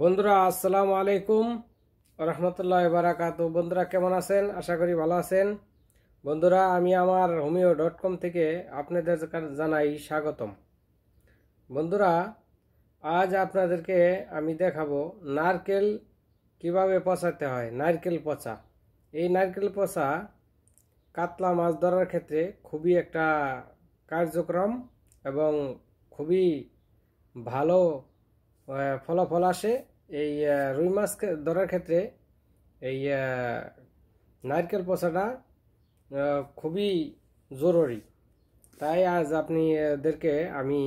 বন্ধুরা আসসালামু আলাইকুম রহমতুল্লাহ বারাকাত বন্ধুরা কেমন আছেন আশা করি ভালো আছেন বন্ধুরা আমি আমার হোমিও ডট কম থেকে আপনাদের জানাই স্বাগতম বন্ধুরা আজ আপনাদেরকে আমি দেখাবো নারকেল কিভাবে পচাতে হয় নারকেল পচা এই নারকেল পচা কাতলা মাছ ধরার ক্ষেত্রে খুবই একটা কার্যক্রম এবং খুবই ভালো ফলাফল আসে এই রুই মাছ ধরার ক্ষেত্রে এই নারকেল পচাটা খুবই জরুরি তাই আজ এদেরকে আমি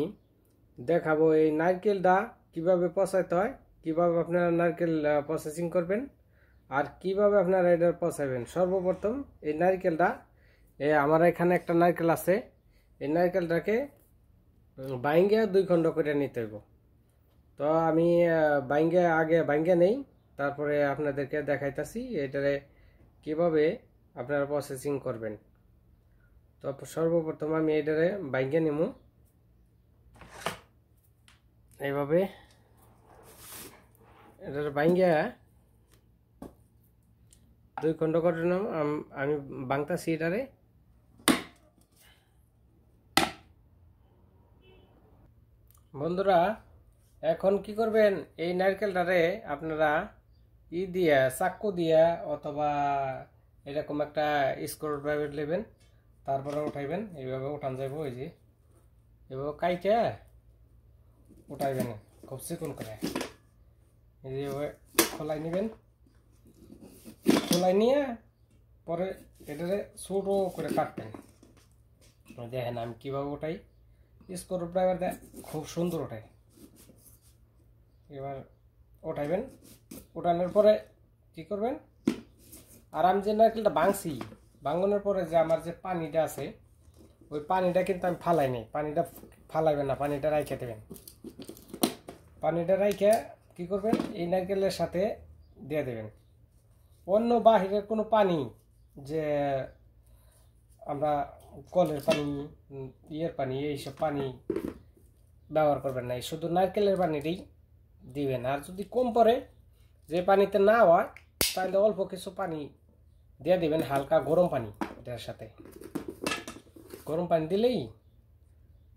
দেখাবো এই নারকেলটা কিভাবে পচাইতে হয় কীভাবে আপনারা নারকেল প্রসেসিং করবেন আর কিভাবে আপনারা এটা পচাইবেন সর্বপ্রথম এই নারকেলটা আমার এখানে একটা নারকেল আছে এই নারকেলটাকে বাইঙ্গে দুই খণ্ড করে নিতে হইব তো আমি বাইঙ্গে আগে বাইঙ্গে নেই তারপরে আপনাদেরকে দেখাইতাছি এটারে কিভাবে আপনারা প্রসেসিং করবেন তো সর্বপ্রথম আমি এটারে বাইঙ্গে নেব এইভাবে এটার বাইঙ্গে দুই খণ্ড করে নাম আমি বাংতাছি এটারে বন্ধুরা এখন কি করবেন এই নারকেলটারে আপনারা ই দিয়া চাক্কু দিয়া অথবা এরকম একটা স্ক্রু ড্রাইভার নেবেন তারপরে উঠাইবেন এইভাবে উঠান যাইব ওই যে এভাবে কাইটা উঠাইবেন খুব চিকুন করে এইভাবে খোলাই নেবেন খোলাই নিয়ে পরে এটারে ছোটো করে কাটবেন দেখেন আমি কীভাবে ওটাই স্ক্রু ড্রাইভার খুব সুন্দর ওটাই এবার ওঠাইবেন ওঠানোর পরে কি করবেন আর আমি যে নারকেলটা বাংসি ভাঙানোর পরে যে আমার যে পানিটা আছে ওই পানিটা কিন্তু আমি ফালাই নি পানিটা ফালাইবেন না পানিটা রাইখে দেবেন পানিটা রাইখে কি করবেন এই নারকেলের সাথে দিয়ে দেবেন অন্য বাহিরের কোনো পানি যে আমরা কলের পানি ইয়ের পানি এইসব পানি ব্যবহার করবেন না এই শুধু নারকেলের পানিটাই দিবেন আর যদি কম পরে যে পানিতে না হয় তাহলে অল্প কিছু পানি দিয়ে দিবেন হালকা গরম পানি এটার সাথে গরম পানি দিলেই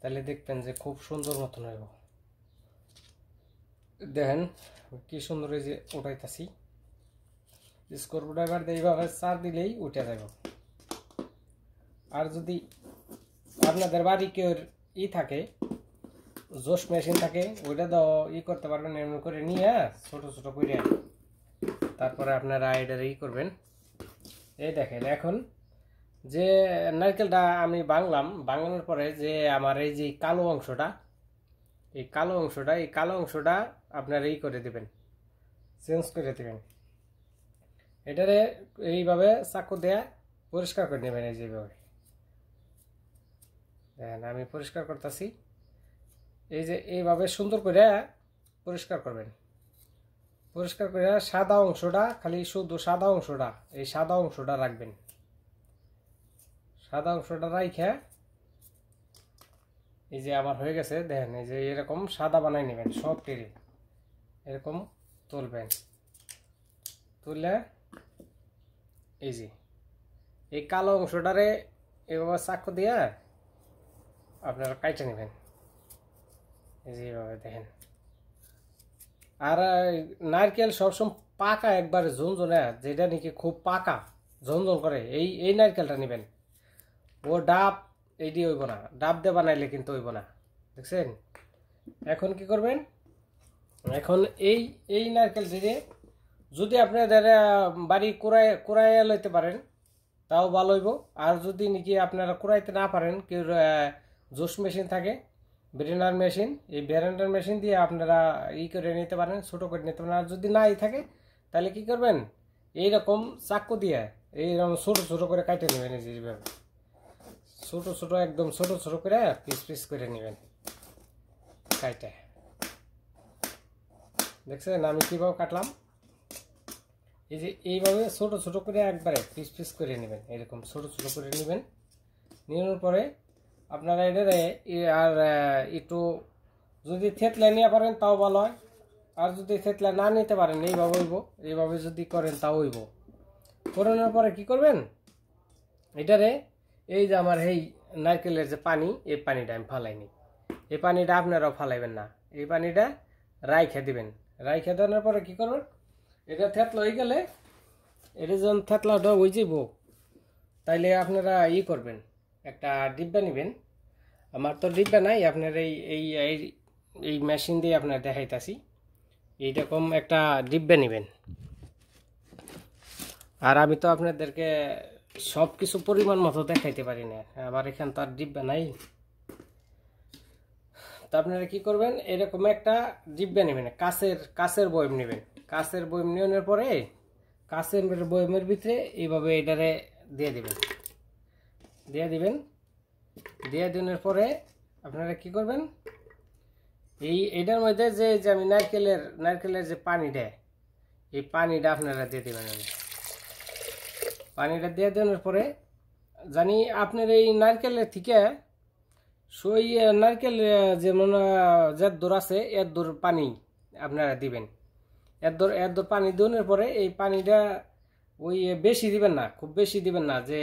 তাহলে দেখবেন যে খুব সুন্দর মতন হইব দেখেন কি সুন্দর এই যে উঠাইতেছি স্ক্রু ড্রাইভার এইভাবে চার দিলেই উঠে যাব আর যদি আপনাদের বাড়ি কেউ ই থাকে জোশ মেশিন থাকে ওইটা দাও ই করতে পারবেন এমন করে নিয়ে ছোট ছোট করে তারপরে আপনারা এটা ই করবেন এই দেখেন এখন যে নারকেলটা আমি বাংলাম বাঙানোর পরে যে আমার এই যে কালো অংশটা এই কালো অংশটা এই কালো অংশটা আপনারা ই করে দেবেন চেঞ্জ করে দেবেন এটারে এইভাবে চাকু দেয়া পরিষ্কার করে নেবেন এই যেভাবে দেখেন আমি পরিষ্কার করতেছি এই যে এইভাবে সুন্দর করে পরিষ্কার করবেন পরিষ্কার করে সাদা অংশটা খালি শুধু সাদা অংশটা এই সাদা অংশটা রাখবেন সাদা অংশটা রাইখে এই যে আমার হয়ে গেছে দেখেন এই যে এরকম সাদা বানাই নেবেন সব টেরি এরকম তুলবেন তুললে এই যে এই কালো অংশটারে এভাবে চাক্ষ দিয়ে আপনারা কাইটে নেবেন যেভাবে দেখেন আর নারকেল সবসময় পাকা একবার ঝুনঝুনে যেটা নাকি খুব পাকা ঝুনঝুন করে এই এই নারকেলটা নেবেন ও ডাব এইটি হইব না ডাব দিয়ে বানাইলে কিন্তু হইব না দেখছেন এখন কি করবেন এখন এই এই নারকেল যদি যদি আপনাদের বাড়ি কুড়াই কুড়াইয়ে লইতে পারেন তাও ভালো হইব আর যদি নাকি আপনারা কুড়াইতে না পারেন কেউ জুস মেশিন থাকে ব্রেনার মেশিন এই ব্রেনার মেশিন দিয়ে আপনারা ই করে নিতে পারেন ছোটো করে নিতে পারেন আর যদি নাই থাকে তাহলে কি করবেন এইরকম চাকু দিয়ে এইরকম ছোটো ছোটো করে কাটে নেবেন যেভাবে ছোটো ছোটো একদম ছোটো ছোটো করে পিস পিস করে নেবেন কাটে দেখছেন আমি কীভাবে কাটলাম এই যে এইভাবে ছোটো ছোটো করে একবারে পিস পিস করে নেবেন এরকম ছোটো ছোটো করে নেবেন নেওয়ার পরে আপনারা এটারে আর একটু যদি থেতলে নিয়ে পারেন তাও ভালো হয় আর যদি থেতলে না নিতে পারেন এইভাবে হইব এইভাবে যদি করেন তাও হইব করানোর পরে কি করবেন এটারে এই যে আমার এই নারকেলের যে পানি এই পানিটা আমি ফালাইনি এই পানিটা আপনারাও ফালাইবেন না এই পানিটা দেবেন দিবেন খেয়ে দেওয়ার পরে কী করবেন এটা থেতলা হয়ে গেলে এটা যখন থেতলাটা হয়ে যাব তাইলে আপনারা ই করবেন একটা ডিব্বা নেবেন আমার তো ডিব্বা নাই আপনার এই এই এই মেশিন দিয়ে আপনার দেখাইতাছি এইরকম একটা ডিব্বা নেবেন আর আমি তো আপনাদেরকে সব কিছু পরিমাণ মতো দেখাইতে পারি না আবার এখান তার ডিব্বা নাই তা আপনারা কী করবেন এরকম একটা ডিব্বা নেবেন কাছের কাছের বয়ম নেবেন কাছের বয়ম নেওয়ার পরে কাছের বয়মের ভিতরে এইভাবে এটারে দিয়ে দেবেন দিয়ে দিবেন দিয়ে দিনের পরে আপনারা কি করবেন এই এটার মধ্যে যে যে আমি নারকেলের নারকেলের যে পানিটা এই পানিটা আপনারা দিয়ে দেবেন পানিটা দিয়ে দেওয়ার পরে জানি আপনার এই নারকেলের থেকে সই নারকেল যে মনে যে দূর আছে এর দূর পানি আপনারা দিবেন এর দূর এর দূর পানি দেওয়ার পরে এই পানিটা ওই বেশি দিবেন না খুব বেশি দিবেন না যে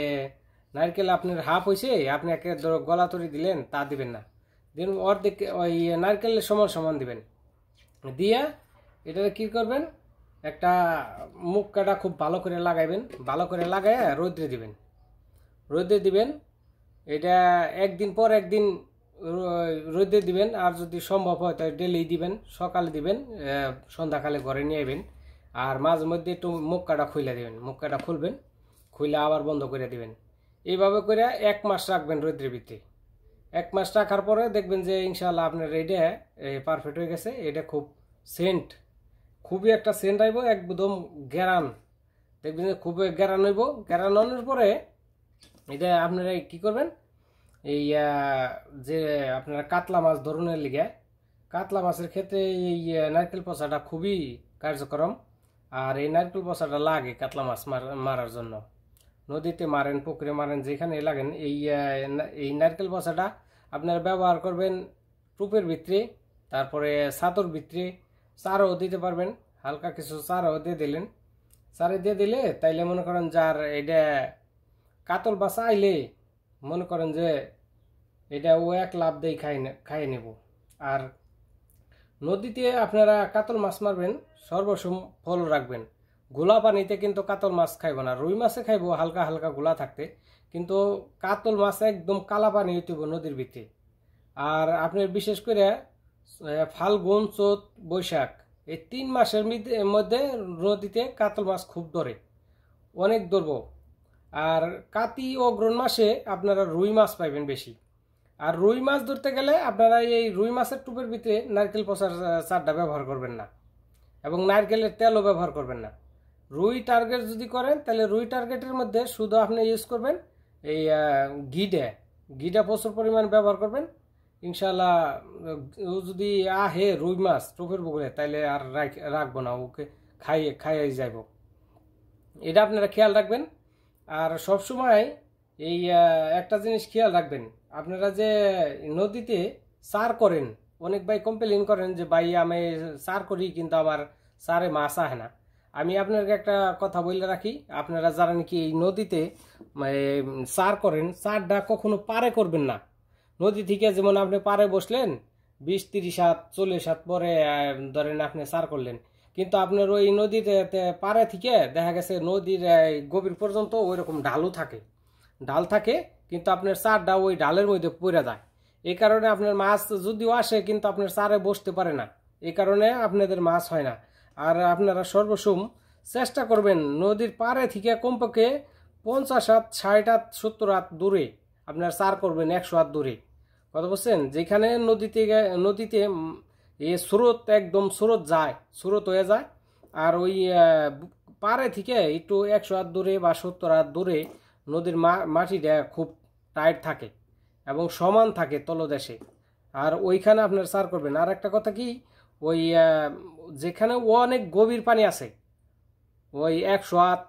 নারকেল আপনার হাফ হয়েছে আপনি একে গলা তরি দিলেন তা দিবেন না দেন অর্ধেক ওই নারকেলের সমান সমান দিবেন দিয়া এটা কি করবেন একটা মুখ কাটা খুব ভালো করে লাগাইবেন ভালো করে লাগাই রৌদ্রে দিবেন রৌদ্রে দিবেন এটা একদিন পর একদিন রৌদ্রে দিবেন আর যদি সম্ভব হয় তাহলে ডেলি দিবেন সকালে দিবেন সন্ধ্যাকালে ঘরে নিয়ে আইবেন আর মাঝে মধ্যে একটু মুখ কাটা খুলে দেবেন মুখ কাটা খুলবেন খুলে আবার বন্ধ করে দিবেন এইভাবে করে এক মাস রাখবেন রৌদ্রের এক মাস রাখার পরে দেখবেন যে ইনশাল্লাহ আপনার এইটা পারফেক্ট হয়ে গেছে এটা খুব সেন্ট খুবই একটা সেন্ট আইব একদম গ্যারান দেখবেন যে খুব গ্যারান হইব আনার পরে এটা আপনারা কি করবেন এই যে আপনারা কাতলা মাছ ধরনের লিগে কাতলা মাছের ক্ষেত্রে এই নারকেল পচাটা খুবই কার্যক্রম আর এই নারকেল পচাটা লাগে কাতলা মাছ মারার জন্য নদীতে মারেন পুকুরে মারেন যেখানে লাগেন এই এই নারকেল বসাটা আপনারা ব্যবহার করবেন টুপের ভিতরে তারপরে সাতর ভিতরে চারও দিতে পারবেন হালকা কিছু চারও দিয়ে দিলেন চারে দিয়ে দিলে তাইলে মনে করেন যার এটা কাতল বা চাইলে মনে করেন যে এটা ও এক লাভ দিয়ে খাই খাইয়ে নেব আর নদীতে আপনারা কাতল মাছ মারবেন সর্বসম ফল রাখবেন গোলা পানিতে কিন্তু কাতল মাছ খাইব না রুই মাছে খাইব হালকা হালকা গোলা থাকতে কিন্তু কাতল মাছ একদম কালা পানি হইতেব নদীর ভিতরে আর আপনার বিশেষ করে ফাল্গুন চোত বৈশাখ এই তিন মাসের মধ্যে নদীতে কাতল মাছ খুব ধরে অনেক ধরব আর কাতি ও গ্রোন মাসে আপনারা রুই মাছ পাইবেন বেশি আর রুই মাছ ধরতে গেলে আপনারা এই রুই মাছের টুপের ভিতরে নারকেল পচার চারটা ব্যবহার করবেন না এবং নারকেলের তেলও ব্যবহার করবেন না রুই টার্গেট যদি করেন তাহলে রুই টার্গেটের মধ্যে শুধু আপনি ইউজ করবেন এই গিডে গিডে প্রচুর পরিমাণ ব্যবহার করবেন ইনশাল্লাহ ও যদি আহে রুই মাছ টোপের পুকুরে তাহলে আর রাখবো না ওকে খাইয়ে খাইয়ে যাইব এটা আপনারা খেয়াল রাখবেন আর সবসময় এই একটা জিনিস খেয়াল রাখবেন আপনারা যে নদীতে সার করেন অনেক ভাই কমপ্লেন করেন যে ভাই আমি সার করি কিন্তু আমার সারে মাছ আহে না আমি আপনাকে একটা কথা বলে রাখি আপনারা যারা নাকি এই নদীতে মানে, সার করেন সারটা কখনো পারে করবেন না নদী থেকে যেমন আপনি পারে বসলেন বিশ তিরিশ হাত চল্লিশ হাত পরে ধরেন আপনি সার করলেন কিন্তু আপনার ওই নদীতে পারে থেকে দেখা গেছে নদীর গভীর পর্যন্ত ওই রকম ঢালু থাকে ডাল থাকে কিন্তু আপনার সারটা ওই ডালের মধ্যে পড়ে যায় এই কারণে আপনার মাছ যদিও আসে কিন্তু আপনার সারে বসতে পারে না এই কারণে আপনাদের মাছ হয় না আর আপনারা সর্বসম চেষ্টা করবেন নদীর পাড়ে থেকে কমপক্ষে পঞ্চাশ হাত ষাট হাত সত্তর হাত দূরে আপনার সার করবেন একশো হাত দূরে কথা বলছেন যেখানে নদীতে নদীতে এ স্রোত একদম স্রোত যায় স্রোত হয়ে যায় আর ওই পাড়ে থেকে একটু একশো হাত দূরে বা সত্তর হাত দূরে নদীর মাটিটা খুব টাইট থাকে এবং সমান থাকে তলদেশে আর ওইখানে আপনার চার করবেন আর একটা কথা কি ওই যেখানে ও অনেক গভীর পানি আছে ওই একশো হাত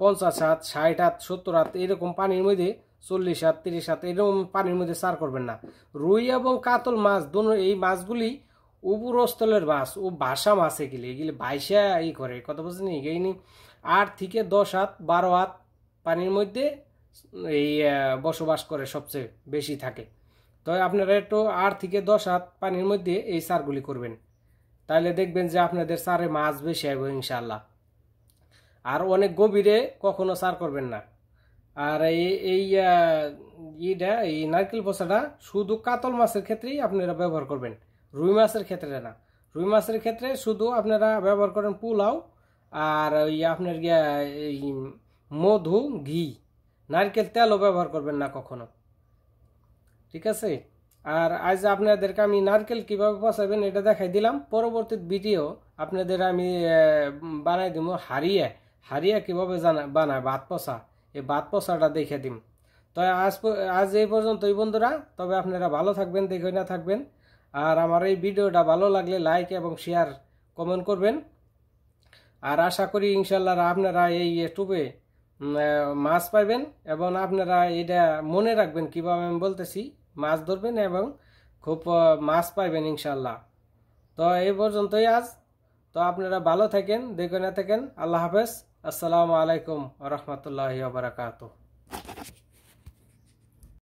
পঞ্চাশ হাত ষাট হাত সত্তর হাত এরকম পানির মধ্যে চল্লিশ হাত তিরিশ হাত এরকম পানির মধ্যে সার করবেন না রুই এবং কাতল মাছ দুনো এই মাছগুলি উপরস্থলের মাছ ও ভাষা মাছ এগুলি এগুলি ভাইসা এই করে কত বলছেন নি আট থেকে দশ হাত বারো হাত পানির মধ্যে এই বসবাস করে সবচেয়ে বেশি থাকে তবে আপনারা একটু আট থেকে দশ হাত পানির মধ্যে এই সারগুলি করবেন তাহলে দেখবেন যে আপনাদের সারে মাছ বেশি হবে ইনশাল্লাহ আর অনেক গভীরে কখনো সার করবেন না আর এই ইটা এই নারকেল পোসাটা শুধু কাতল মাছের ক্ষেত্রেই আপনারা ব্যবহার করবেন রুই মাছের ক্ষেত্রে না রুই মাছের ক্ষেত্রে শুধু আপনারা ব্যবহার করেন পোলাও আর ওই আপনার মধু ঘি নারকেল তেলও ব্যবহার করবেন না কখনো ঠিক আছে আর আজ আপনাদেরকে আমি নারকেল কিভাবে পচাবেন এটা দেখাই দিলাম পরবর্তী ভিডিও আপনাদের আমি বানাই দিব হারিয়ে হারিয়ে কীভাবে জানা বানায় ভাত পচা এই ভাত পচাটা দেখে দিম তো আজ আজ এই পর্যন্তই বন্ধুরা তবে আপনারা ভালো থাকবেন দেখে না থাকবেন আর আমার এই ভিডিওটা ভালো লাগলে লাইক এবং শেয়ার কমেন্ট করবেন আর আশা করি ইনশাল্লাহ আপনারা এই ইউটিউবে মাছ পাইবেন এবং আপনারা এটা মনে রাখবেন কীভাবে আমি বলতেছি মাছ ধরবেন এবং খুব মাছ পাইবেন ইনশাল্লাহ তো এই পর্যন্তই আজ তো আপনারা ভালো থাকেন দেখে না থাকেন আল্লাহ হাফেজ আসসালামু আলাইকুম রহমতুল্লাহ বারাকাতু